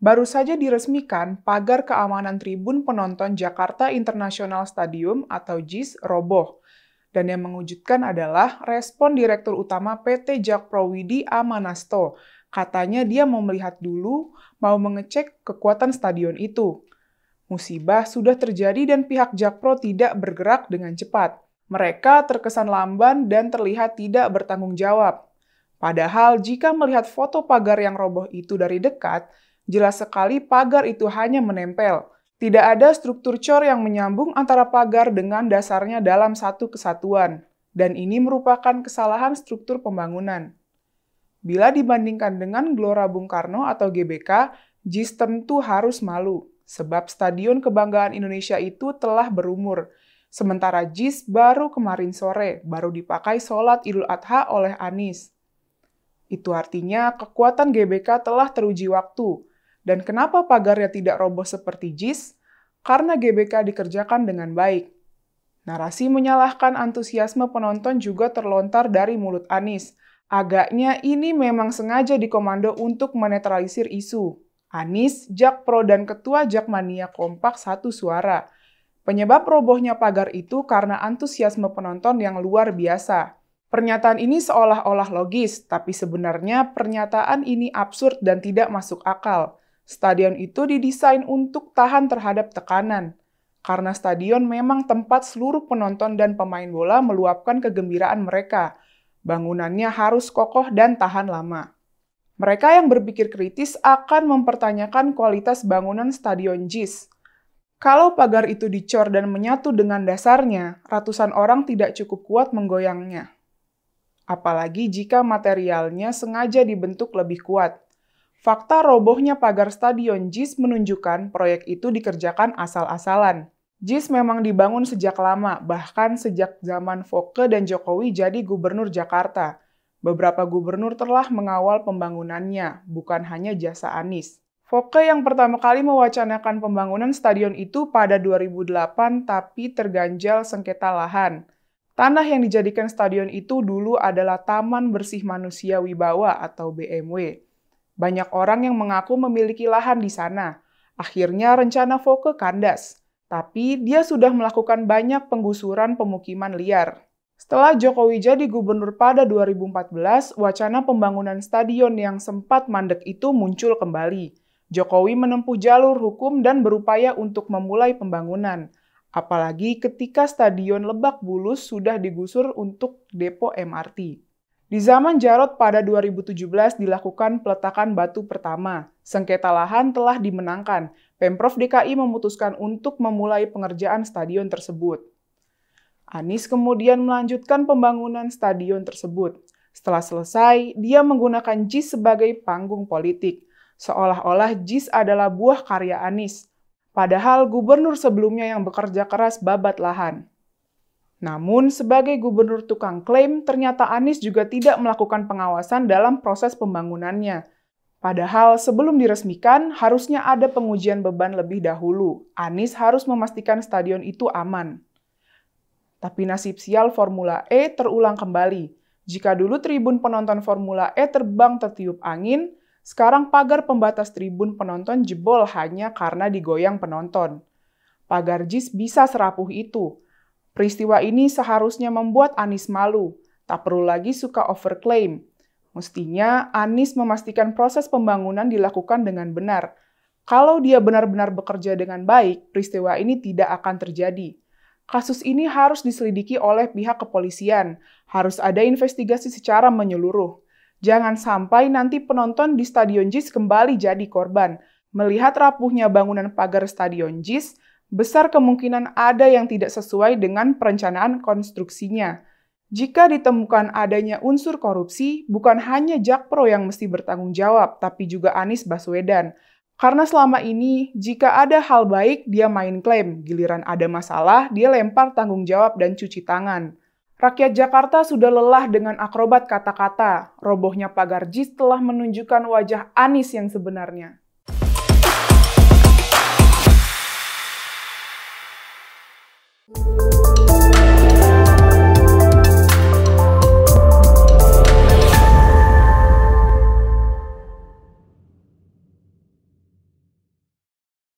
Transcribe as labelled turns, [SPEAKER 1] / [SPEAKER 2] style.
[SPEAKER 1] Baru saja diresmikan, pagar keamanan tribun penonton Jakarta International Stadium atau JIS roboh. Dan yang mengujudkan adalah respon Direktur Utama PT Jakpro Widi Amanasto. Katanya dia mau melihat dulu, mau mengecek kekuatan stadion itu. Musibah sudah terjadi dan pihak Jakpro tidak bergerak dengan cepat. Mereka terkesan lamban dan terlihat tidak bertanggung jawab. Padahal jika melihat foto pagar yang roboh itu dari dekat, Jelas sekali pagar itu hanya menempel. Tidak ada struktur cor yang menyambung antara pagar dengan dasarnya dalam satu kesatuan, dan ini merupakan kesalahan struktur pembangunan. Bila dibandingkan dengan Gelora Bung Karno atau GBK, JIS tentu harus malu, sebab Stadion Kebanggaan Indonesia itu telah berumur, sementara JIS baru kemarin sore baru dipakai sholat Idul Adha oleh Anis. Itu artinya kekuatan GBK telah teruji waktu, dan kenapa pagarnya tidak roboh seperti JIS? Karena GBK dikerjakan dengan baik. Narasi menyalahkan antusiasme penonton juga terlontar dari mulut Anis. Agaknya ini memang sengaja dikomando untuk menetralisir isu. Anies, Jakpro, dan Ketua Jakmania kompak satu suara. Penyebab robohnya pagar itu karena antusiasme penonton yang luar biasa. Pernyataan ini seolah-olah logis, tapi sebenarnya pernyataan ini absurd dan tidak masuk akal. Stadion itu didesain untuk tahan terhadap tekanan, karena stadion memang tempat seluruh penonton dan pemain bola meluapkan kegembiraan mereka. Bangunannya harus kokoh dan tahan lama. Mereka yang berpikir kritis akan mempertanyakan kualitas bangunan stadion JIS. Kalau pagar itu dicor dan menyatu dengan dasarnya, ratusan orang tidak cukup kuat menggoyangnya. Apalagi jika materialnya sengaja dibentuk lebih kuat. Fakta robohnya pagar stadion JIS menunjukkan proyek itu dikerjakan asal-asalan. JIS memang dibangun sejak lama, bahkan sejak zaman Foke dan Jokowi jadi gubernur Jakarta. Beberapa gubernur telah mengawal pembangunannya, bukan hanya jasa Anies. Foke yang pertama kali mewacanakan pembangunan stadion itu pada 2008 tapi terganjal sengketa lahan. Tanah yang dijadikan stadion itu dulu adalah Taman Bersih Manusia Wibawa atau BMW. Banyak orang yang mengaku memiliki lahan di sana. Akhirnya rencana Foke kandas. Tapi dia sudah melakukan banyak penggusuran pemukiman liar. Setelah Jokowi jadi gubernur pada 2014, wacana pembangunan stadion yang sempat mandek itu muncul kembali. Jokowi menempuh jalur hukum dan berupaya untuk memulai pembangunan. Apalagi ketika stadion Lebak Bulus sudah digusur untuk depo MRT. Di zaman Jarot pada 2017 dilakukan peletakan batu pertama. Sengketa lahan telah dimenangkan. Pemprov DKI memutuskan untuk memulai pengerjaan stadion tersebut. Anies kemudian melanjutkan pembangunan stadion tersebut. Setelah selesai, dia menggunakan JIS sebagai panggung politik. Seolah-olah JIS adalah buah karya Anies. Padahal gubernur sebelumnya yang bekerja keras babat lahan. Namun, sebagai gubernur tukang klaim, ternyata Anies juga tidak melakukan pengawasan dalam proses pembangunannya. Padahal sebelum diresmikan, harusnya ada pengujian beban lebih dahulu. Anies harus memastikan stadion itu aman. Tapi nasib sial Formula E terulang kembali. Jika dulu tribun penonton Formula E terbang tertiup angin, sekarang pagar pembatas tribun penonton jebol hanya karena digoyang penonton. Pagar JIS bisa serapuh itu, Peristiwa ini seharusnya membuat Anis malu, tak perlu lagi suka overclaim. Mestinya Anis memastikan proses pembangunan dilakukan dengan benar. Kalau dia benar-benar bekerja dengan baik, peristiwa ini tidak akan terjadi. Kasus ini harus diselidiki oleh pihak kepolisian, harus ada investigasi secara menyeluruh. Jangan sampai nanti penonton di Stadion JIS kembali jadi korban. Melihat rapuhnya bangunan pagar Stadion JIS, besar kemungkinan ada yang tidak sesuai dengan perencanaan konstruksinya. Jika ditemukan adanya unsur korupsi, bukan hanya Jakpro yang mesti bertanggung jawab, tapi juga Anies Baswedan. Karena selama ini, jika ada hal baik, dia main klaim. Giliran ada masalah, dia lempar tanggung jawab dan cuci tangan. Rakyat Jakarta sudah lelah dengan akrobat kata-kata. Robohnya pagar JIS telah menunjukkan wajah Anies yang sebenarnya.